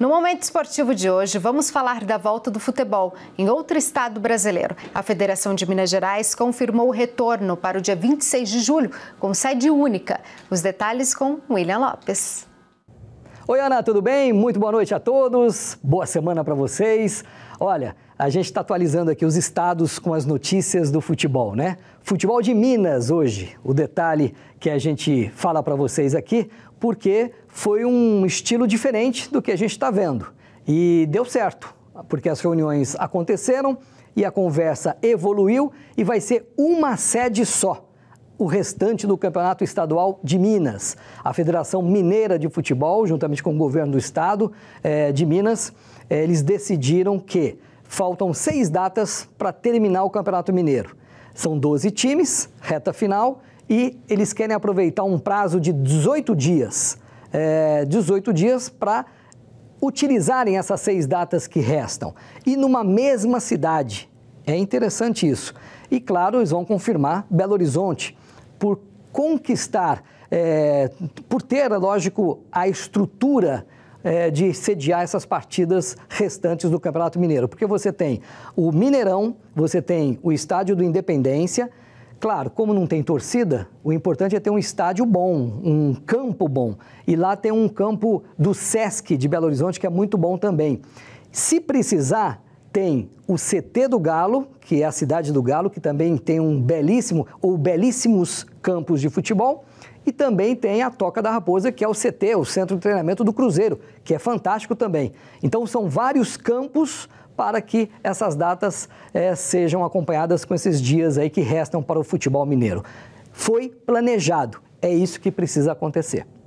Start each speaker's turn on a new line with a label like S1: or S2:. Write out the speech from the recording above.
S1: No momento esportivo de hoje, vamos falar da volta do futebol em outro estado brasileiro. A Federação de Minas Gerais confirmou o retorno para o dia 26 de julho, com sede única. Os detalhes com William Lopes.
S2: Oi, Ana, tudo bem? Muito boa noite a todos. Boa semana para vocês. Olha, a gente está atualizando aqui os estados com as notícias do futebol, né? Futebol de Minas hoje, o detalhe que a gente fala para vocês aqui, porque foi um estilo diferente do que a gente está vendo. E deu certo, porque as reuniões aconteceram e a conversa evoluiu e vai ser uma sede só o restante do Campeonato Estadual de Minas. A Federação Mineira de Futebol, juntamente com o governo do estado eh, de Minas, eh, eles decidiram que faltam seis datas para terminar o Campeonato Mineiro. São 12 times, reta final, e eles querem aproveitar um prazo de 18 dias. Eh, 18 dias para utilizarem essas seis datas que restam. E numa mesma cidade. É interessante isso. E claro, eles vão confirmar Belo Horizonte por conquistar, é, por ter, lógico, a estrutura é, de sediar essas partidas restantes do Campeonato Mineiro. Porque você tem o Mineirão, você tem o Estádio do Independência. Claro, como não tem torcida, o importante é ter um estádio bom, um campo bom. E lá tem um campo do SESC de Belo Horizonte que é muito bom também. Se precisar, tem o CT do Galo, que é a cidade do Galo, que também tem um belíssimo ou belíssimos campos de futebol, e também tem a Toca da Raposa, que é o CT, o Centro de Treinamento do Cruzeiro, que é fantástico também. Então são vários campos para que essas datas é, sejam acompanhadas com esses dias aí que restam para o futebol mineiro. Foi planejado, é isso que precisa acontecer.